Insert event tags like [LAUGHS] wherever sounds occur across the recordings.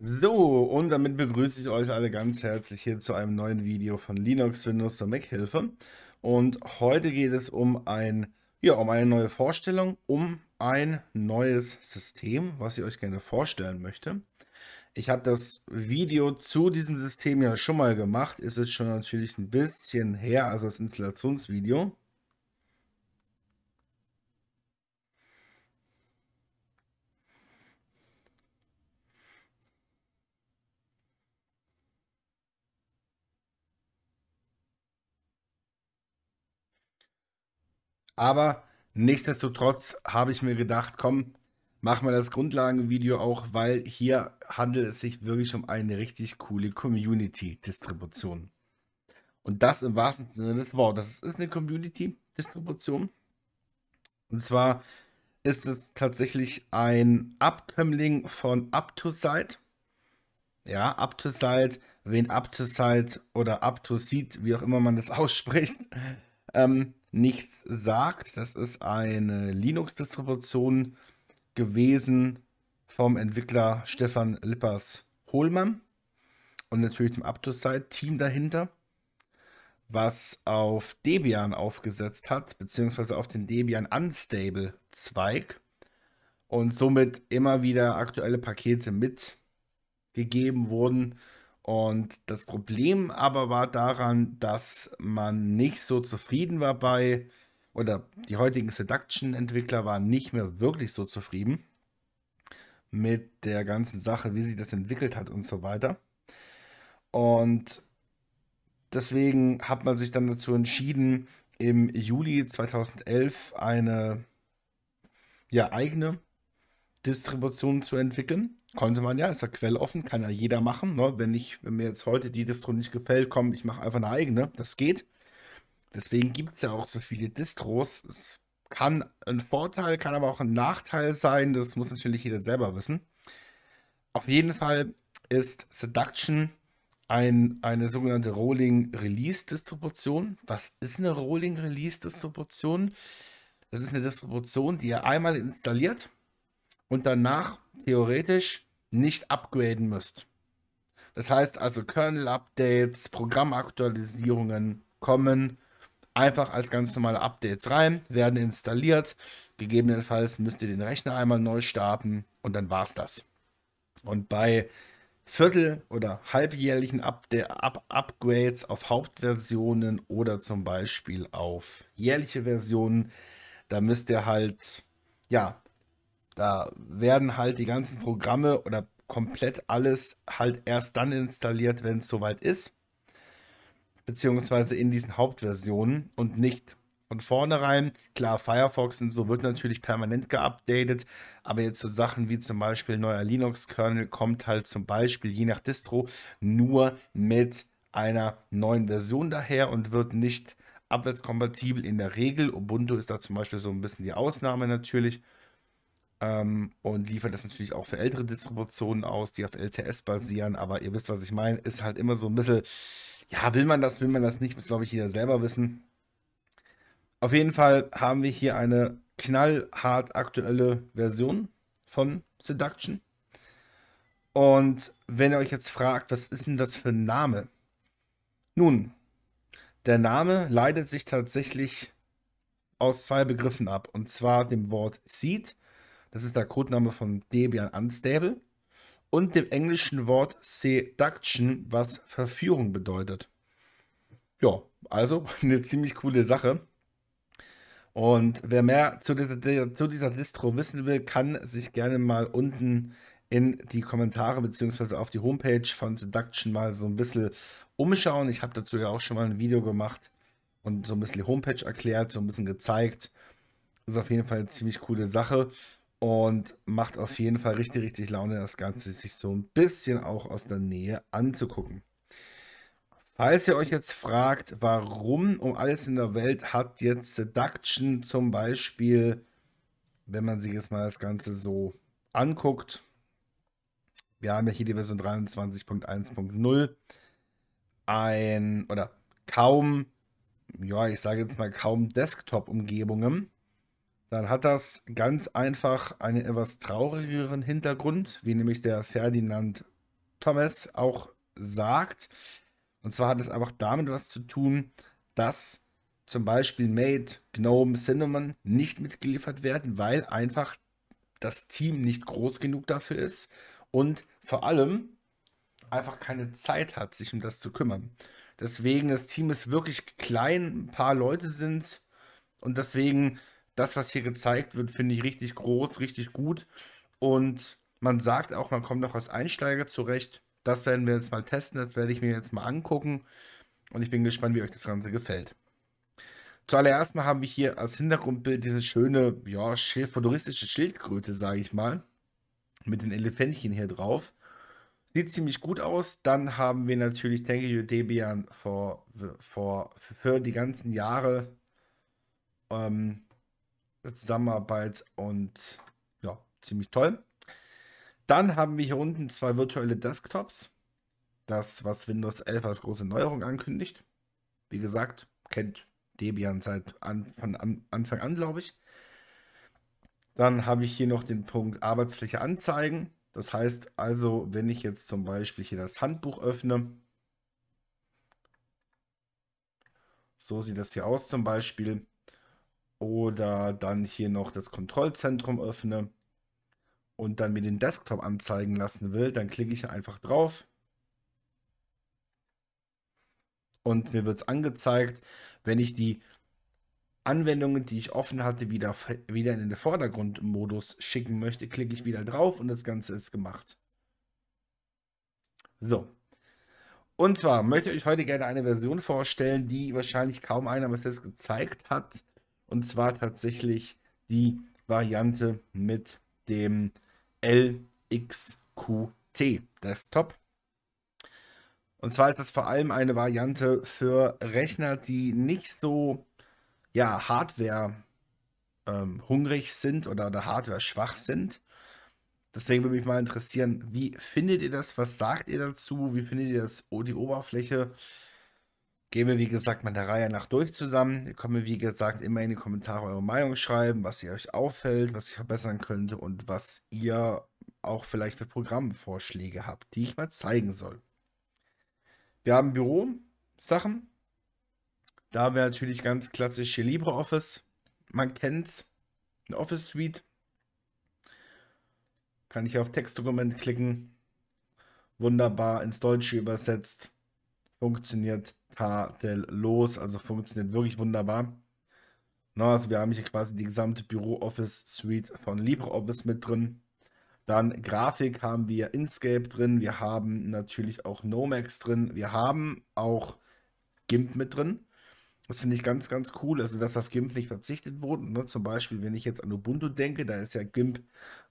So, und damit begrüße ich euch alle ganz herzlich hier zu einem neuen Video von Linux, Windows zur Mac-Hilfe. Und heute geht es um, ein, ja, um eine neue Vorstellung, um ein neues System, was ich euch gerne vorstellen möchte. Ich habe das Video zu diesem System ja schon mal gemacht, ist es schon natürlich ein bisschen her, also das Installationsvideo. Aber nichtsdestotrotz habe ich mir gedacht, komm, mach mal das Grundlagenvideo auch, weil hier handelt es sich wirklich um eine richtig coole Community-Distribution. Und das im wahrsten Sinne des Wortes. Das ist eine Community-Distribution. Und zwar ist es tatsächlich ein Abkömmling von UpToSite. Ja, UpToSite, wen UpToSite oder UpToSeed, wie auch immer man das [LAUGHS] ausspricht, ähm, nichts sagt. Das ist eine Linux-Distribution gewesen vom Entwickler Stefan Lippers-Hohlmann und natürlich dem Aptosite-Team dahinter, was auf Debian aufgesetzt hat, beziehungsweise auf den Debian Unstable-Zweig und somit immer wieder aktuelle Pakete mitgegeben wurden und das Problem aber war daran, dass man nicht so zufrieden war bei, oder die heutigen Seduction-Entwickler waren nicht mehr wirklich so zufrieden mit der ganzen Sache, wie sich das entwickelt hat und so weiter. Und deswegen hat man sich dann dazu entschieden, im Juli 2011 eine ja, eigene Distribution zu entwickeln Konnte man ja, ist ja quelloffen, kann ja jeder machen. Ne? Wenn, ich, wenn mir jetzt heute die Distro nicht gefällt, komm, ich mache einfach eine eigene. Das geht. Deswegen gibt es ja auch so viele Distros. Es kann ein Vorteil, kann aber auch ein Nachteil sein. Das muss natürlich jeder selber wissen. Auf jeden Fall ist Seduction ein, eine sogenannte Rolling Release Distribution. Was ist eine Rolling Release Distribution? Das ist eine Distribution, die ihr einmal installiert und danach theoretisch nicht upgraden müsst. Das heißt also, Kernel-Updates, Programmaktualisierungen kommen einfach als ganz normale Updates rein, werden installiert. Gegebenenfalls müsst ihr den Rechner einmal neu starten und dann war es das. Und bei Viertel- oder halbjährlichen Upda Up Upgrades auf Hauptversionen oder zum Beispiel auf jährliche Versionen, da müsst ihr halt ja da werden halt die ganzen Programme oder komplett alles halt erst dann installiert, wenn es soweit ist. Beziehungsweise in diesen Hauptversionen und nicht von vornherein. Klar, Firefox und so wird natürlich permanent geupdatet, aber jetzt so Sachen wie zum Beispiel neuer Linux-Kernel kommt halt zum Beispiel je nach Distro nur mit einer neuen Version daher und wird nicht abwärtskompatibel in der Regel. Ubuntu ist da zum Beispiel so ein bisschen die Ausnahme natürlich. Ähm, und liefert das natürlich auch für ältere Distributionen aus, die auf LTS basieren. Aber ihr wisst, was ich meine. Ist halt immer so ein bisschen, ja, will man das, will man das nicht, muss, glaube ich, jeder selber wissen. Auf jeden Fall haben wir hier eine knallhart aktuelle Version von Seduction. Und wenn ihr euch jetzt fragt, was ist denn das für ein Name? Nun, der Name leitet sich tatsächlich aus zwei Begriffen ab. Und zwar dem Wort Seed das ist der Codename von Debian Unstable. Und dem englischen Wort Seduction, was Verführung bedeutet. Ja, also [LAUGHS] eine ziemlich coole Sache. Und wer mehr zu dieser, zu dieser Distro wissen will, kann sich gerne mal unten in die Kommentare bzw. auf die Homepage von Seduction mal so ein bisschen umschauen. Ich habe dazu ja auch schon mal ein Video gemacht und so ein bisschen die Homepage erklärt, so ein bisschen gezeigt. Das ist auf jeden Fall eine ziemlich coole Sache und macht auf jeden Fall richtig, richtig Laune, das Ganze sich so ein bisschen auch aus der Nähe anzugucken. Falls ihr euch jetzt fragt, warum um alles in der Welt hat jetzt Seduction zum Beispiel, wenn man sich jetzt mal das Ganze so anguckt, wir haben ja hier die Version 23.1.0, ein oder kaum, ja, ich sage jetzt mal kaum Desktop-Umgebungen dann hat das ganz einfach einen etwas traurigeren Hintergrund, wie nämlich der Ferdinand Thomas auch sagt. Und zwar hat es einfach damit was zu tun, dass zum Beispiel Mate, Gnome, Cinnamon nicht mitgeliefert werden, weil einfach das Team nicht groß genug dafür ist und vor allem einfach keine Zeit hat, sich um das zu kümmern. Deswegen, das Team ist wirklich klein, ein paar Leute sind es und deswegen das, was hier gezeigt wird, finde ich richtig groß, richtig gut. Und man sagt auch, man kommt noch als Einsteiger zurecht. Das werden wir jetzt mal testen, das werde ich mir jetzt mal angucken. Und ich bin gespannt, wie euch das Ganze gefällt. Zuallererst mal haben wir hier als Hintergrundbild diese schöne, ja, futuristische Schildkröte, sage ich mal. Mit den Elefantchen hier drauf. Sieht ziemlich gut aus. Dann haben wir natürlich Thank you Debian vor, vor, für die ganzen Jahre ähm, Zusammenarbeit und ja, ziemlich toll. Dann haben wir hier unten zwei virtuelle Desktops. Das, was Windows 11 als große Neuerung ankündigt. Wie gesagt, kennt Debian seit an, von an, Anfang an, glaube ich. Dann habe ich hier noch den Punkt Arbeitsfläche anzeigen. Das heißt also, wenn ich jetzt zum Beispiel hier das Handbuch öffne, so sieht das hier aus zum Beispiel oder dann hier noch das Kontrollzentrum öffne und dann mir den Desktop anzeigen lassen will, dann klicke ich einfach drauf und mir wird es angezeigt, wenn ich die Anwendungen, die ich offen hatte, wieder, wieder in den Vordergrundmodus schicken möchte, klicke ich wieder drauf und das Ganze ist gemacht. So. Und zwar möchte ich euch heute gerne eine Version vorstellen, die wahrscheinlich kaum einer bis jetzt gezeigt hat. Und zwar tatsächlich die Variante mit dem LXQT Desktop. Und zwar ist das vor allem eine Variante für Rechner, die nicht so ja, Hardware ähm, hungrig sind oder, oder Hardware schwach sind. Deswegen würde mich mal interessieren, wie findet ihr das? Was sagt ihr dazu? Wie findet ihr das, die Oberfläche? Gehen wir, wie gesagt, mal der Reihe nach durch zusammen. Ihr könnt mir, wie gesagt, immer in die Kommentare eure Meinung schreiben, was ihr euch auffällt, was ich verbessern könnte und was ihr auch vielleicht für Programmvorschläge habt, die ich mal zeigen soll. Wir haben Büro-Sachen. Da haben wir natürlich ganz klassisch hier LibreOffice. Man kennt's. Eine Office Suite. Kann ich auf Textdokument klicken. Wunderbar ins Deutsche übersetzt. Funktioniert tadellos. Also funktioniert wirklich wunderbar. Na, also wir haben hier quasi die gesamte Büro-Office-Suite von LibreOffice mit drin. Dann Grafik haben wir Inscape drin. Wir haben natürlich auch Nomax drin. Wir haben auch GIMP mit drin. Das finde ich ganz, ganz cool, also dass auf GIMP nicht verzichtet wurde. Ne? Zum Beispiel, wenn ich jetzt an Ubuntu denke, da ist ja GIMP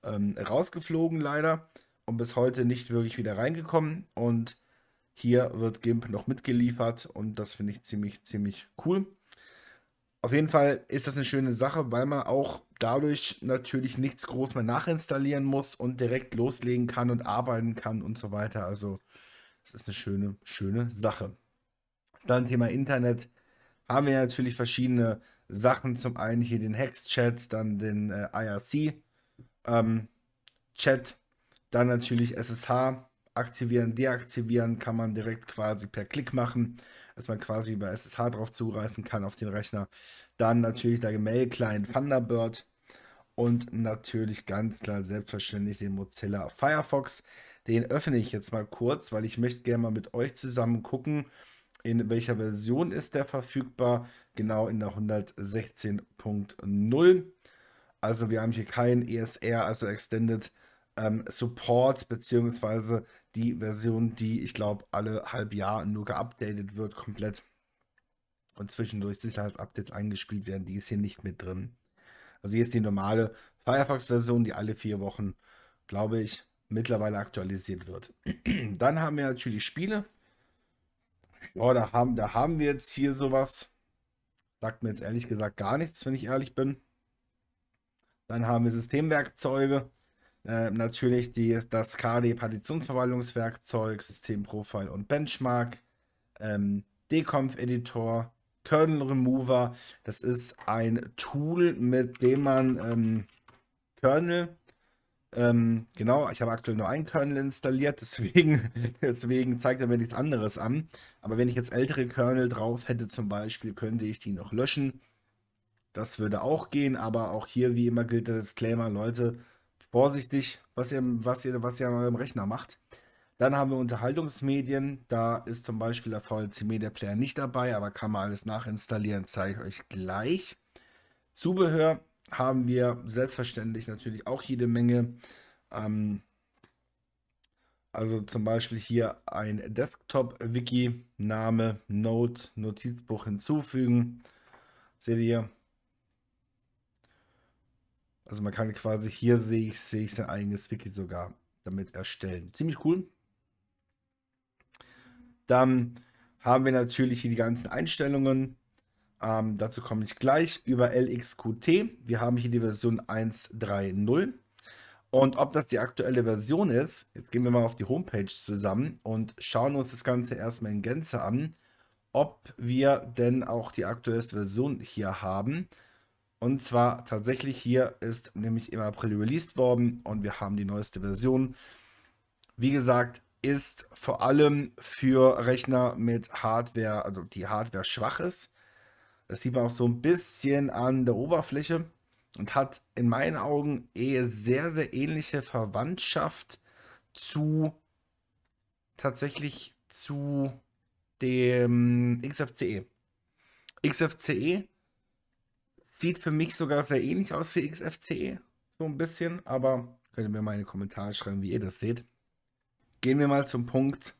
ähm, rausgeflogen leider und bis heute nicht wirklich wieder reingekommen. Und hier wird GIMP noch mitgeliefert und das finde ich ziemlich, ziemlich cool. Auf jeden Fall ist das eine schöne Sache, weil man auch dadurch natürlich nichts groß mehr nachinstallieren muss und direkt loslegen kann und arbeiten kann und so weiter. Also das ist eine schöne, schöne Sache. Dann Thema Internet haben wir natürlich verschiedene Sachen. Zum einen hier den Hex-Chat, dann den äh, IRC-Chat, ähm, dann natürlich SSH, aktivieren, deaktivieren kann man direkt quasi per Klick machen, dass man quasi über SSH drauf zugreifen kann auf den Rechner. Dann natürlich der Mail-Client Thunderbird und natürlich ganz klar selbstverständlich den Mozilla Firefox. Den öffne ich jetzt mal kurz, weil ich möchte gerne mal mit euch zusammen gucken, in welcher Version ist der verfügbar. Genau in der 116.0. Also wir haben hier keinen ESR, also Extended ähm, Support, beziehungsweise die Version, die ich glaube alle halb Jahr nur geupdatet wird, komplett. Und zwischendurch Sicherheitsupdates eingespielt werden, die ist hier nicht mit drin. Also hier ist die normale Firefox-Version, die alle vier Wochen, glaube ich, mittlerweile aktualisiert wird. [CLEARS THROAT] Dann haben wir natürlich Spiele. Ja, oh, da haben, da haben wir jetzt hier sowas. Sagt mir jetzt ehrlich gesagt gar nichts, wenn ich ehrlich bin. Dann haben wir Systemwerkzeuge. Ähm, natürlich die, das KD-Partitionsverwaltungswerkzeug, Systemprofile und Benchmark, ähm, Deconf-Editor, Kernel Remover. Das ist ein Tool, mit dem man ähm, Kernel ähm, genau, ich habe aktuell nur einen Kernel installiert, [LAUGHS] deswegen, deswegen zeigt er mir nichts anderes an. Aber wenn ich jetzt ältere Kernel drauf hätte zum Beispiel, könnte ich die noch löschen. Das würde auch gehen, aber auch hier wie immer gilt der Disclaimer, Leute, vorsichtig, was ihr, was ihr, was ihr an eurem Rechner macht. Dann haben wir Unterhaltungsmedien. Da ist zum Beispiel der VLC Media Player nicht dabei, aber kann man alles nachinstallieren, zeige ich euch gleich. Zubehör haben wir selbstverständlich natürlich auch jede Menge. Ähm, also zum Beispiel hier ein Desktop-Wiki, Name, Note, Notizbuch hinzufügen. Seht ihr, also man kann quasi hier sehe ich, sehe ich sein eigenes Wiki sogar damit erstellen. Ziemlich cool. Dann haben wir natürlich hier die ganzen Einstellungen. Ähm, dazu komme ich gleich über LXQT. Wir haben hier die Version 1.3.0. Und ob das die aktuelle Version ist, jetzt gehen wir mal auf die Homepage zusammen und schauen uns das Ganze erstmal in Gänze an, ob wir denn auch die aktuellste Version hier haben. Und zwar tatsächlich hier ist nämlich im April released worden und wir haben die neueste Version. Wie gesagt, ist vor allem für Rechner mit Hardware, also die Hardware schwach ist. Das sieht man auch so ein bisschen an der Oberfläche und hat in meinen Augen eher sehr, sehr ähnliche Verwandtschaft zu tatsächlich zu dem XFCE. XFCE Sieht für mich sogar sehr ähnlich aus wie XFCE. So ein bisschen, aber könnt ihr mir mal in die Kommentare schreiben, wie ihr das seht. Gehen wir mal zum Punkt,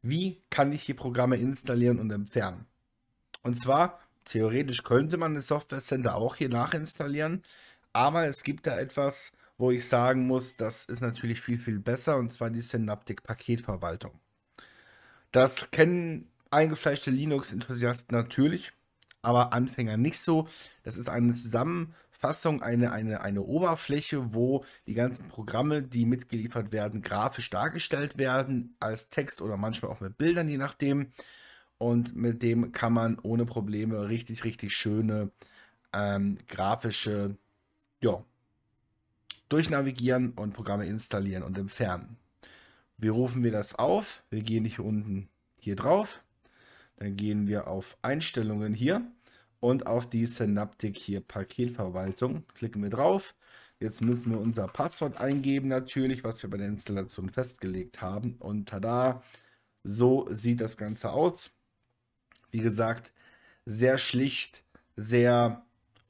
wie kann ich die Programme installieren und entfernen? Und zwar, theoretisch könnte man das Software Center auch hier nachinstallieren, aber es gibt da etwas, wo ich sagen muss, das ist natürlich viel, viel besser, und zwar die Synaptic-Paketverwaltung. Das kennen eingefleischte Linux-Enthusiasten natürlich aber Anfänger nicht so. Das ist eine Zusammenfassung, eine, eine, eine Oberfläche, wo die ganzen Programme, die mitgeliefert werden, grafisch dargestellt werden, als Text oder manchmal auch mit Bildern, je nachdem. Und mit dem kann man ohne Probleme richtig, richtig schöne ähm, grafische ja, durchnavigieren und Programme installieren und entfernen. Wie rufen wir das auf? Wir gehen hier unten hier drauf dann gehen wir auf Einstellungen hier und auf die Synaptic hier Paketverwaltung. Klicken wir drauf. Jetzt müssen wir unser Passwort eingeben natürlich, was wir bei der Installation festgelegt haben. Und tada, so sieht das Ganze aus. Wie gesagt, sehr schlicht, sehr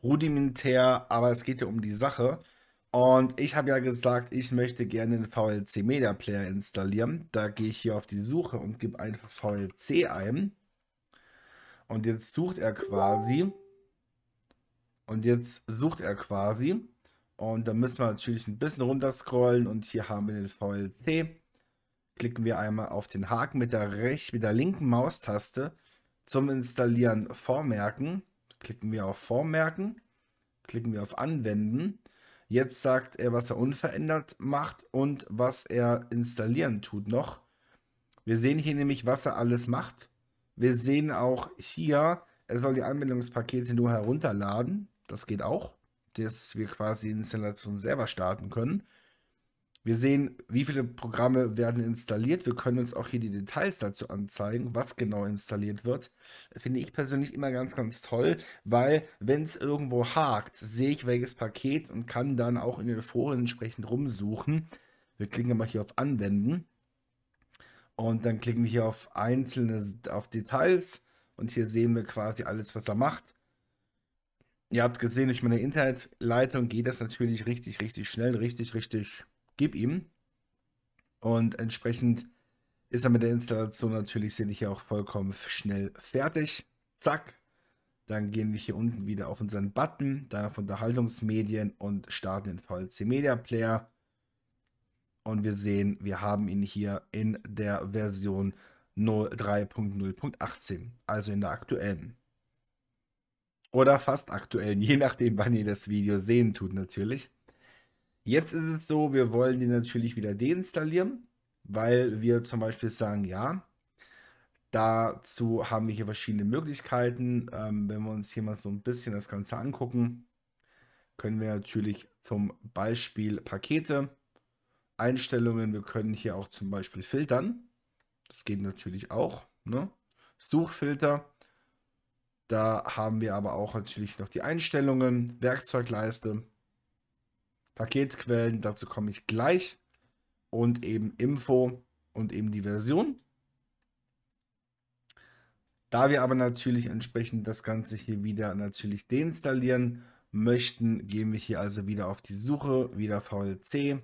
rudimentär, aber es geht ja um die Sache. Und ich habe ja gesagt, ich möchte gerne den VLC Media Player installieren. Da gehe ich hier auf die Suche und gebe einfach VLC ein. Und jetzt sucht er quasi. Und jetzt sucht er quasi. Und da müssen wir natürlich ein bisschen runterscrollen. Und hier haben wir den VLC. Klicken wir einmal auf den Haken mit der, recht, mit der linken Maustaste zum Installieren vormerken. Klicken wir auf Vormerken. Klicken wir auf Anwenden. Jetzt sagt er, was er unverändert macht und was er installieren tut noch. Wir sehen hier nämlich, was er alles macht. Wir sehen auch hier, er soll die Anwendungspakete nur herunterladen. Das geht auch, dass wir quasi die Installation selber starten können. Wir sehen, wie viele Programme werden installiert. Wir können uns auch hier die Details dazu anzeigen, was genau installiert wird. Finde ich persönlich immer ganz, ganz toll, weil wenn es irgendwo hakt, sehe ich welches Paket und kann dann auch in den Foren entsprechend rumsuchen. Wir klicken mal hier auf Anwenden. Und dann klicken wir hier auf einzelne, auf Details und hier sehen wir quasi alles, was er macht. Ihr habt gesehen, durch meine Internetleitung geht das natürlich richtig, richtig schnell, richtig, richtig, gib ihm. Und entsprechend ist er mit der Installation natürlich, sehe ich auch vollkommen schnell fertig. Zack. Dann gehen wir hier unten wieder auf unseren Button, dann auf Unterhaltungsmedien und starten den VLC Media Player und wir sehen, wir haben ihn hier in der Version 3.0.18, also in der aktuellen. Oder fast aktuellen, [LAUGHS] je nachdem, wann ihr das Video sehen tut natürlich. Jetzt ist es so, wir wollen den natürlich wieder deinstallieren, weil wir zum Beispiel sagen, ja, dazu haben wir hier verschiedene Möglichkeiten. Ähm, wenn wir uns hier mal so ein bisschen das Ganze angucken, können wir natürlich zum Beispiel Pakete Einstellungen. Wir können hier auch zum Beispiel filtern. Das geht natürlich auch. Ne? Suchfilter. Da haben wir aber auch natürlich noch die Einstellungen, Werkzeugleiste, Paketquellen, dazu komme ich gleich. Und eben Info und eben die Version. Da wir aber natürlich entsprechend das Ganze hier wieder natürlich deinstallieren möchten, gehen wir hier also wieder auf die Suche, wieder VLC,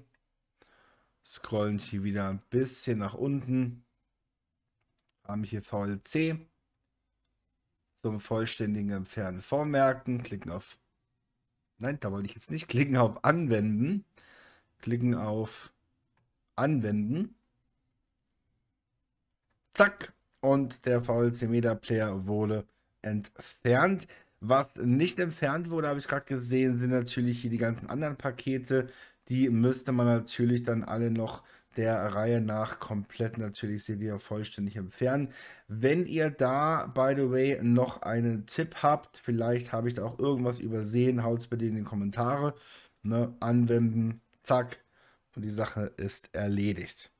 scrollen hier wieder ein bisschen nach unten, haben hier VLC zum vollständigen Entfernen vormerken, klicken auf, nein, da wollte ich jetzt nicht, klicken auf Anwenden, klicken auf Anwenden, zack, und der VLC Media Player wurde entfernt. Was nicht entfernt wurde, habe ich gerade gesehen, sind natürlich hier die ganzen anderen Pakete, die müsste man natürlich dann alle noch der Reihe nach komplett natürlich CD vollständig entfernen. Wenn ihr da, by the way, noch einen Tipp habt, vielleicht habe ich da auch irgendwas übersehen, haut es bitte in die Kommentare. Ne? Anwenden, zack, und die Sache ist erledigt.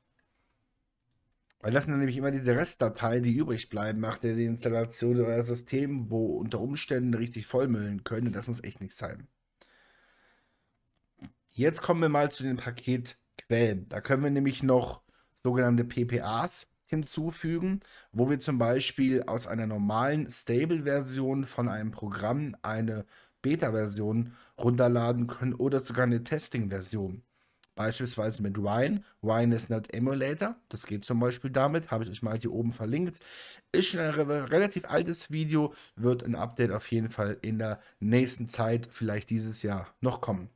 Weil das sind nämlich immer die Restdatei, die übrig bleiben, macht ihr die Installation eurer System, wo unter Umständen richtig vollmüllen können. Und das muss echt nichts sein. Jetzt kommen wir mal zu den Paketquellen. Da können wir nämlich noch sogenannte PPAs hinzufügen, wo wir zum Beispiel aus einer normalen Stable-Version von einem Programm eine Beta-Version runterladen können oder sogar eine Testing-Version. Beispielsweise mit Wine. Wine ist not Emulator. Das geht zum Beispiel damit. Habe ich euch mal hier oben verlinkt. Ist schon ein re relativ altes Video. Wird ein Update auf jeden Fall in der nächsten Zeit, vielleicht dieses Jahr, noch kommen.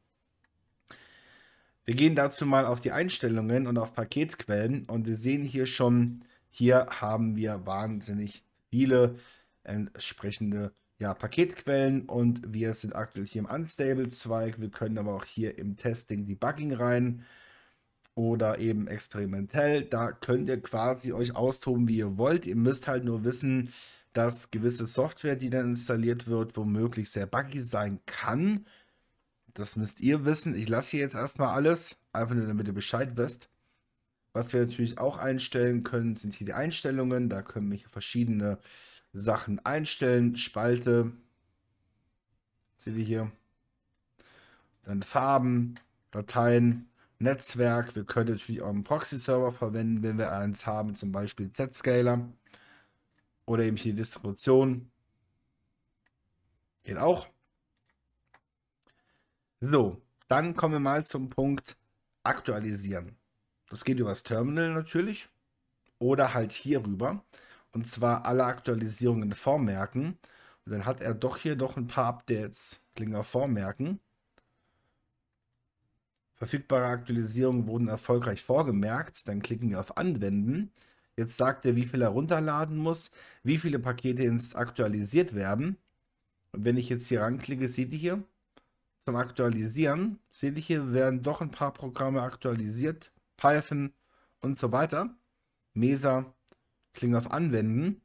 Wir gehen dazu mal auf die Einstellungen und auf Paketquellen und wir sehen hier schon, hier haben wir wahnsinnig viele entsprechende ja, Paketquellen und wir sind aktuell hier im Unstable-Zweig. Wir können aber auch hier im Testing Debugging rein oder eben experimentell. Da könnt ihr quasi euch austoben, wie ihr wollt. Ihr müsst halt nur wissen, dass gewisse Software, die dann installiert wird, womöglich sehr buggy sein kann. Das müsst ihr wissen. Ich lasse hier jetzt erstmal alles, einfach nur damit ihr Bescheid wisst. Was wir natürlich auch einstellen können, sind hier die Einstellungen. Da können wir verschiedene Sachen einstellen. Spalte, seht ihr hier. Dann Farben, Dateien, Netzwerk. Wir können natürlich auch einen Proxy-Server verwenden, wenn wir eins haben, zum Beispiel Z-Scaler oder eben hier Distribution. Geht auch. So, dann kommen wir mal zum Punkt aktualisieren. Das geht übers Terminal natürlich oder halt hier rüber. Und zwar alle Aktualisierungen vormerken. Und dann hat er doch hier doch ein paar Updates. Klinger vormerken. Verfügbare Aktualisierungen wurden erfolgreich vorgemerkt. Dann klicken wir auf Anwenden. Jetzt sagt er, wie viel er runterladen muss, wie viele Pakete jetzt aktualisiert werden. Und wenn ich jetzt hier ranklicke, seht ihr hier, zum Aktualisieren. Seht ihr hier, werden doch ein paar Programme aktualisiert. Python und so weiter. Mesa klingt auf Anwenden.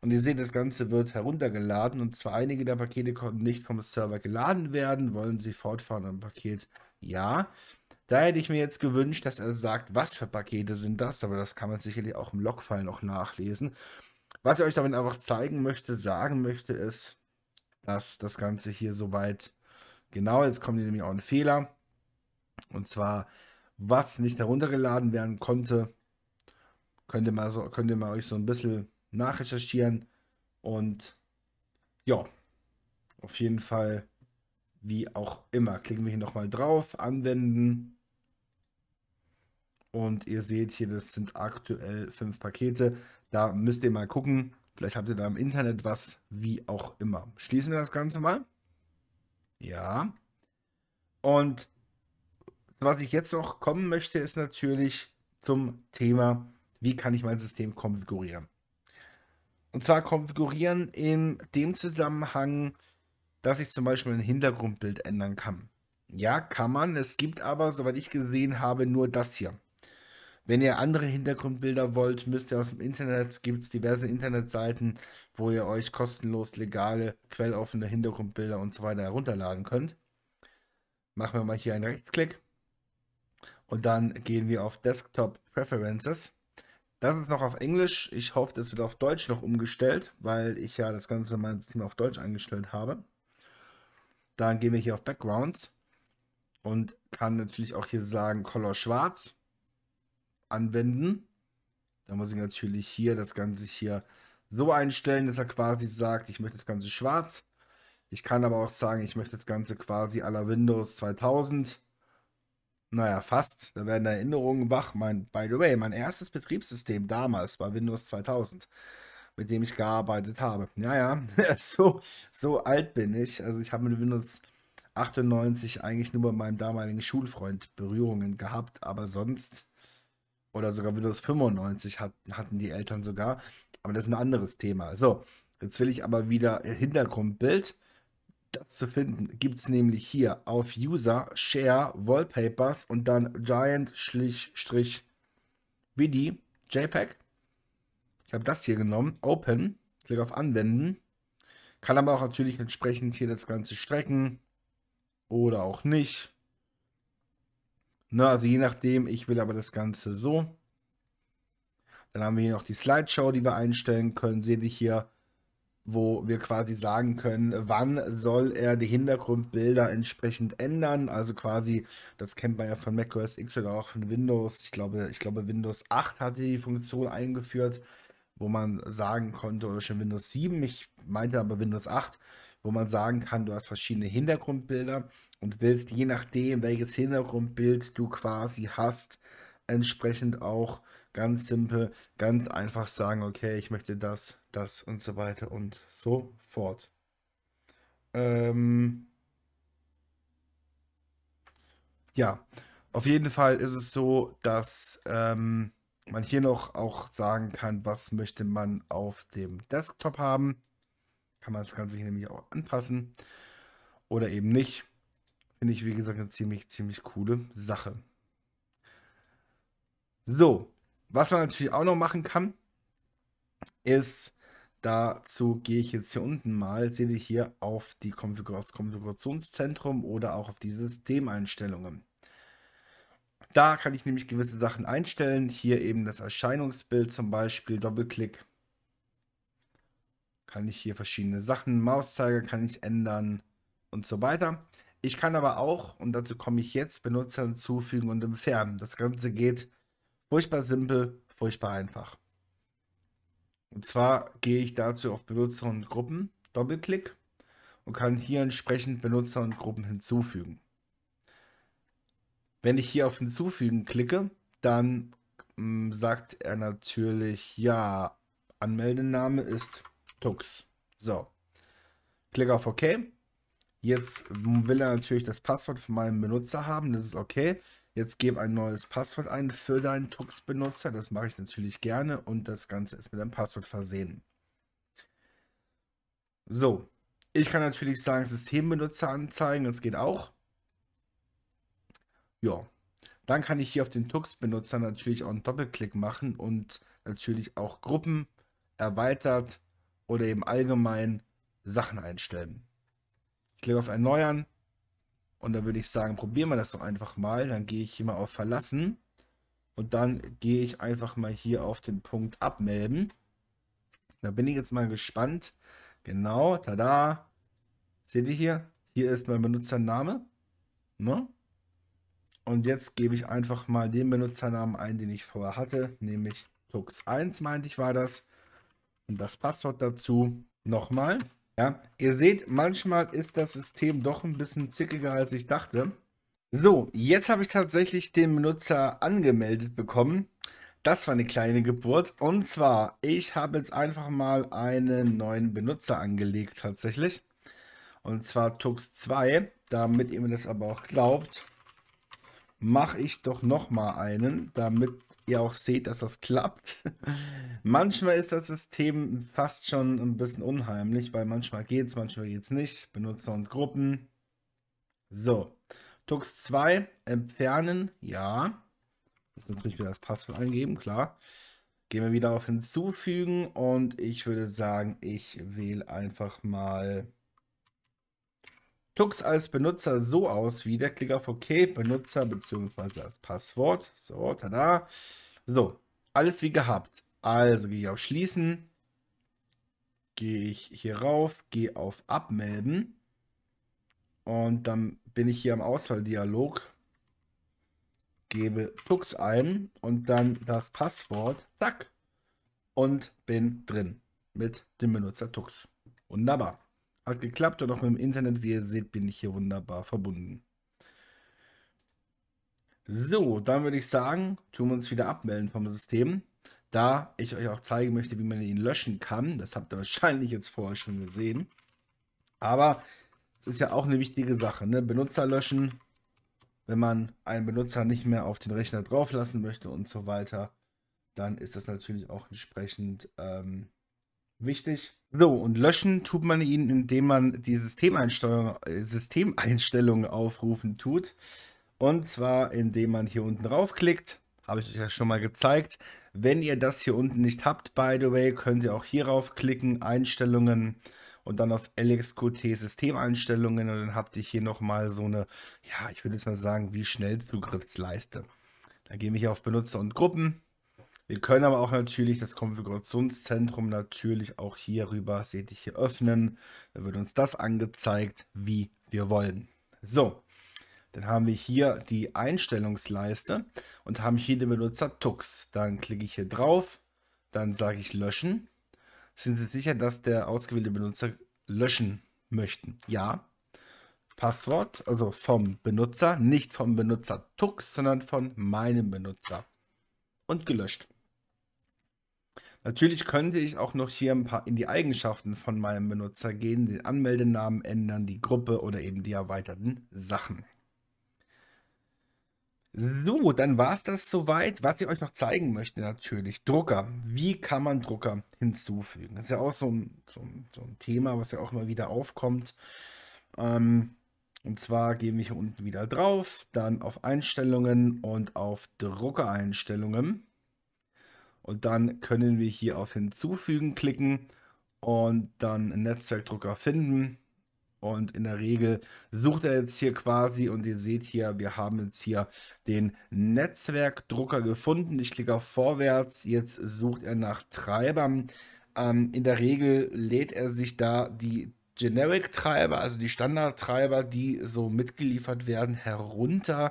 Und ihr seht, das Ganze wird heruntergeladen und zwar einige der Pakete konnten nicht vom Server geladen werden. Wollen Sie fortfahren am Paket? Ja. Da hätte ich mir jetzt gewünscht, dass er sagt, was für Pakete sind das, aber das kann man sicherlich auch im Logfile noch nachlesen. Was ich euch damit einfach zeigen möchte, sagen möchte, ist, dass das Ganze hier soweit Genau, jetzt kommt hier nämlich auch ein Fehler. Und zwar, was nicht heruntergeladen werden konnte, könnt ihr mal, so, könnt ihr mal euch so ein bisschen nachrecherchieren. Und ja, auf jeden Fall, wie auch immer, klicken wir hier nochmal drauf, anwenden. Und ihr seht hier, das sind aktuell fünf Pakete. Da müsst ihr mal gucken. Vielleicht habt ihr da im Internet was, wie auch immer. Schließen wir das Ganze mal. Ja. Und was ich jetzt noch kommen möchte, ist natürlich zum Thema, wie kann ich mein System konfigurieren? Und zwar konfigurieren in dem Zusammenhang, dass ich zum Beispiel ein Hintergrundbild ändern kann. Ja, kann man. Es gibt aber, soweit ich gesehen habe, nur das hier. Wenn ihr andere Hintergrundbilder wollt, müsst ihr aus dem Internet, gibt es diverse Internetseiten, wo ihr euch kostenlos legale, quelloffene Hintergrundbilder und so weiter herunterladen könnt. Machen wir mal hier einen Rechtsklick und dann gehen wir auf Desktop Preferences. Das ist noch auf Englisch. Ich hoffe, das wird auf Deutsch noch umgestellt, weil ich ja das ganze mein System auf Deutsch eingestellt habe. Dann gehen wir hier auf Backgrounds und kann natürlich auch hier sagen Color Schwarz anwenden. Da muss ich natürlich hier das Ganze hier so einstellen, dass er quasi sagt, ich möchte das Ganze schwarz. Ich kann aber auch sagen, ich möchte das Ganze quasi à la Windows 2000. Naja, fast. Da werden Erinnerungen wach. Mein, by the way, mein erstes Betriebssystem damals war Windows 2000, mit dem ich gearbeitet habe. Naja, [LAUGHS] so, so alt bin ich. Also ich habe mit Windows 98 eigentlich nur bei meinem damaligen Schulfreund Berührungen gehabt, aber sonst oder sogar Windows 95 hat, hatten die Eltern sogar. Aber das ist ein anderes Thema. So, jetzt will ich aber wieder Hintergrundbild. Das zu finden gibt es nämlich hier auf User, Share, Wallpapers und dann giant Widi JPEG. Ich habe das hier genommen, Open, klick auf Anwenden. Kann aber auch natürlich entsprechend hier das Ganze strecken oder auch nicht. Ne, also je nachdem, ich will aber das Ganze so. Dann haben wir hier noch die Slideshow, die wir einstellen können. Seht ihr hier, wo wir quasi sagen können, wann soll er die Hintergrundbilder entsprechend ändern. Also quasi, das kennt man ja von macOS X oder auch von Windows. Ich glaube, ich glaube Windows 8 hat die Funktion eingeführt, wo man sagen konnte, oder schon Windows 7, ich meinte aber Windows 8, wo man sagen kann, du hast verschiedene Hintergrundbilder und willst je nachdem, welches Hintergrundbild du quasi hast, entsprechend auch ganz simpel, ganz einfach sagen, okay, ich möchte das, das und so weiter und so fort. Ähm ja, auf jeden Fall ist es so, dass ähm, man hier noch auch sagen kann, was möchte man auf dem Desktop haben kann man das Ganze hier nämlich auch anpassen oder eben nicht. Finde ich, wie gesagt, eine ziemlich, ziemlich coole Sache. So, was man natürlich auch noch machen kann, ist, dazu gehe ich jetzt hier unten mal, seht ihr hier auf die Konfigur das Konfigurationszentrum oder auch auf die Systemeinstellungen. Da kann ich nämlich gewisse Sachen einstellen, hier eben das Erscheinungsbild zum Beispiel, Doppelklick kann ich hier verschiedene Sachen, Mauszeiger kann ich ändern und so weiter. Ich kann aber auch, und dazu komme ich jetzt, Benutzer hinzufügen und entfernen. Das Ganze geht furchtbar simpel, furchtbar einfach. Und zwar gehe ich dazu auf Benutzer und Gruppen, Doppelklick und kann hier entsprechend Benutzer und Gruppen hinzufügen. Wenn ich hier auf Hinzufügen klicke, dann mm, sagt er natürlich, ja, Anmeldename ist Tux. So. Klick auf OK. Jetzt will er natürlich das Passwort von meinem Benutzer haben. Das ist okay. Jetzt gebe ein neues Passwort ein für deinen Tux-Benutzer. Das mache ich natürlich gerne. Und das Ganze ist mit einem Passwort versehen. So. Ich kann natürlich sagen, Systembenutzer anzeigen. Das geht auch. Ja. Dann kann ich hier auf den Tux-Benutzer natürlich auch einen Doppelklick machen und natürlich auch Gruppen erweitert oder eben allgemein Sachen einstellen. Ich klicke auf Erneuern und dann würde ich sagen, probieren wir das doch einfach mal. Dann gehe ich hier mal auf Verlassen und dann gehe ich einfach mal hier auf den Punkt Abmelden. Da bin ich jetzt mal gespannt. Genau, tada. Seht ihr hier? Hier ist mein Benutzername. Ne? Und jetzt gebe ich einfach mal den Benutzernamen ein, den ich vorher hatte, nämlich Tux1 meinte ich war das und das Passwort dazu nochmal. Ja, ihr seht, manchmal ist das System doch ein bisschen zickiger, als ich dachte. So, jetzt habe ich tatsächlich den Benutzer angemeldet bekommen. Das war eine kleine Geburt. Und zwar, ich habe jetzt einfach mal einen neuen Benutzer angelegt tatsächlich. Und zwar Tux2. Damit ihr mir das aber auch glaubt, mache ich doch nochmal einen, damit ihr auch seht, dass das klappt. [LAUGHS] manchmal ist das System fast schon ein bisschen unheimlich, weil manchmal geht es, manchmal geht es nicht. Benutzer und Gruppen. So. Tux 2 entfernen, ja. Jetzt natürlich wieder das Passwort eingeben, klar. Gehen wir wieder auf hinzufügen und ich würde sagen, ich wähle einfach mal Tux als Benutzer so aus wie der Klick auf OK, Benutzer bzw. als Passwort. So, tada. So, alles wie gehabt. Also gehe ich auf Schließen, gehe ich hier rauf, gehe auf Abmelden und dann bin ich hier am Auswahldialog, gebe Tux ein und dann das Passwort, zack, und bin drin mit dem Benutzer Tux. Wunderbar. Hat geklappt und auch mit dem Internet, wie ihr seht, bin ich hier wunderbar verbunden. So, dann würde ich sagen, tun wir uns wieder abmelden vom System. Da ich euch auch zeigen möchte, wie man ihn löschen kann. Das habt ihr wahrscheinlich jetzt vorher schon gesehen. Aber es ist ja auch eine wichtige Sache. Ne? Benutzer löschen, wenn man einen Benutzer nicht mehr auf den Rechner drauflassen möchte und so weiter. Dann ist das natürlich auch entsprechend... Ähm, Wichtig. So, und löschen tut man ihn, indem man die äh, Systemeinstellungen aufrufen tut. Und zwar, indem man hier unten raufklickt. Habe ich euch ja schon mal gezeigt. Wenn ihr das hier unten nicht habt, by the way, könnt ihr auch hier raufklicken, Einstellungen und dann auf LXQT Systemeinstellungen und dann habt ihr hier nochmal so eine, ja, ich würde jetzt mal sagen, wie schnell Zugriffsleiste. Dann gehe ich auf Benutzer und Gruppen wir können aber auch natürlich das Konfigurationszentrum natürlich auch hierüber rüber, seht ihr hier öffnen. Da wird uns das angezeigt, wie wir wollen. So, dann haben wir hier die Einstellungsleiste und haben hier den Benutzer Tux. Dann klicke ich hier drauf, dann sage ich Löschen. Sind Sie sicher, dass der ausgewählte Benutzer löschen möchten? Ja. Passwort, also vom Benutzer, nicht vom Benutzer Tux, sondern von meinem Benutzer. Und gelöscht. Natürlich könnte ich auch noch hier ein paar in die Eigenschaften von meinem Benutzer gehen, den Anmeldenamen ändern, die Gruppe oder eben die erweiterten Sachen. So, dann war es das soweit. Was ich euch noch zeigen möchte, natürlich Drucker. Wie kann man Drucker hinzufügen? Das ist ja auch so ein, so ein, so ein Thema, was ja auch immer wieder aufkommt. Ähm, und zwar gehen wir hier unten wieder drauf, dann auf Einstellungen und auf Druckereinstellungen. Und dann können wir hier auf Hinzufügen klicken und dann einen Netzwerkdrucker finden. Und in der Regel sucht er jetzt hier quasi und ihr seht hier, wir haben jetzt hier den Netzwerkdrucker gefunden. Ich klicke auf Vorwärts, jetzt sucht er nach Treibern. Ähm, in der Regel lädt er sich da die Generic-Treiber, also die Standard-Treiber, die so mitgeliefert werden, herunter.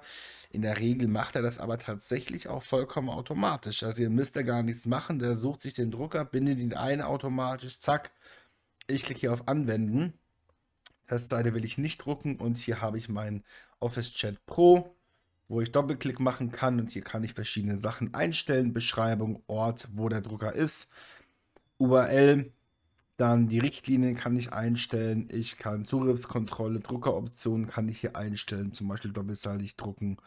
In der Regel macht er das aber tatsächlich auch vollkommen automatisch. Also ihr müsst da gar nichts machen. Der sucht sich den Drucker, bindet ihn ein automatisch, zack. Ich klicke hier auf Anwenden. Testseite will ich nicht drucken und hier habe ich meinen Office Chat Pro, wo ich Doppelklick machen kann und hier kann ich verschiedene Sachen einstellen, Beschreibung, Ort, wo der Drucker ist, URL, dann die Richtlinien kann ich einstellen. Ich kann Zugriffskontrolle, Druckeroptionen kann ich hier einstellen. Zum Beispiel doppelseitig drucken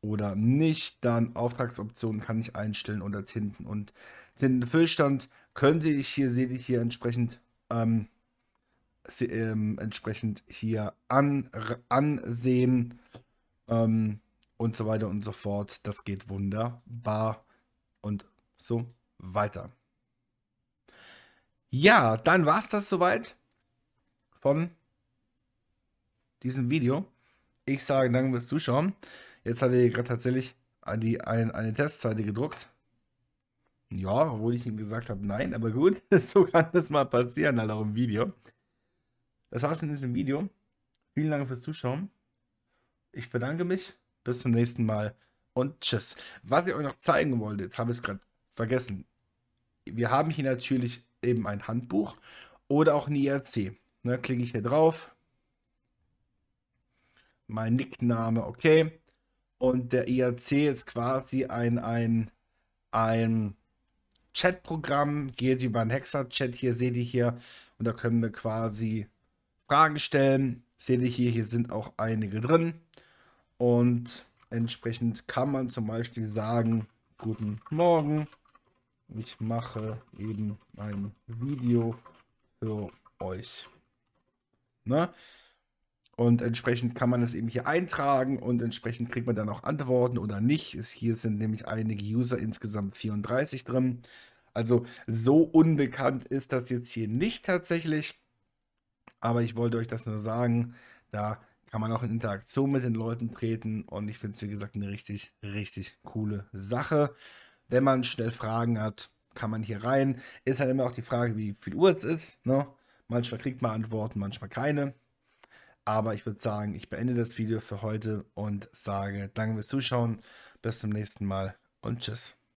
oder nicht. Dann Auftragsoptionen kann ich einstellen oder Tinten. Und Tintenfüllstand könnte ich hier, seht ihr hier entsprechend, ähm, se, ähm, entsprechend hier an, ansehen. Ähm, und so weiter und so fort. Das geht wunderbar und so weiter. Ja, dann war es das soweit von diesem Video. Ich sage danke fürs Zuschauen. Jetzt hat er gerade tatsächlich die, ein, eine Testseite gedruckt. Ja, obwohl ich ihm gesagt habe, nein, aber gut, [LAUGHS] so kann das mal passieren, halt auch im Video. Das war's mit diesem Video. Vielen Dank fürs Zuschauen. Ich bedanke mich. Bis zum nächsten Mal und tschüss. Was ich euch noch zeigen wollte, habe ich es gerade vergessen. Wir haben hier natürlich eben ein Handbuch oder auch ein IRC. Ne, klicke ich hier drauf, mein Nickname, okay. Und der IRC ist quasi ein, ein, ein Chatprogramm, geht über einen Hexer-Chat. Hier seht ihr hier, und da können wir quasi Fragen stellen. Seht ihr hier, hier sind auch einige drin. Und entsprechend kann man zum Beispiel sagen, guten Morgen ich mache eben ein Video für euch. Ne? Und entsprechend kann man es eben hier eintragen und entsprechend kriegt man dann auch Antworten oder nicht. Hier sind nämlich einige User, insgesamt 34 drin. Also so unbekannt ist das jetzt hier nicht tatsächlich. Aber ich wollte euch das nur sagen, da kann man auch in Interaktion mit den Leuten treten. Und ich finde es, wie gesagt, eine richtig, richtig coole Sache wenn man schnell Fragen hat, kann man hier rein. Ist halt immer auch die Frage, wie viel Uhr es ist. Ne? Manchmal kriegt man Antworten, manchmal keine. Aber ich würde sagen, ich beende das Video für heute und sage danke fürs Zuschauen. Bis zum nächsten Mal und tschüss.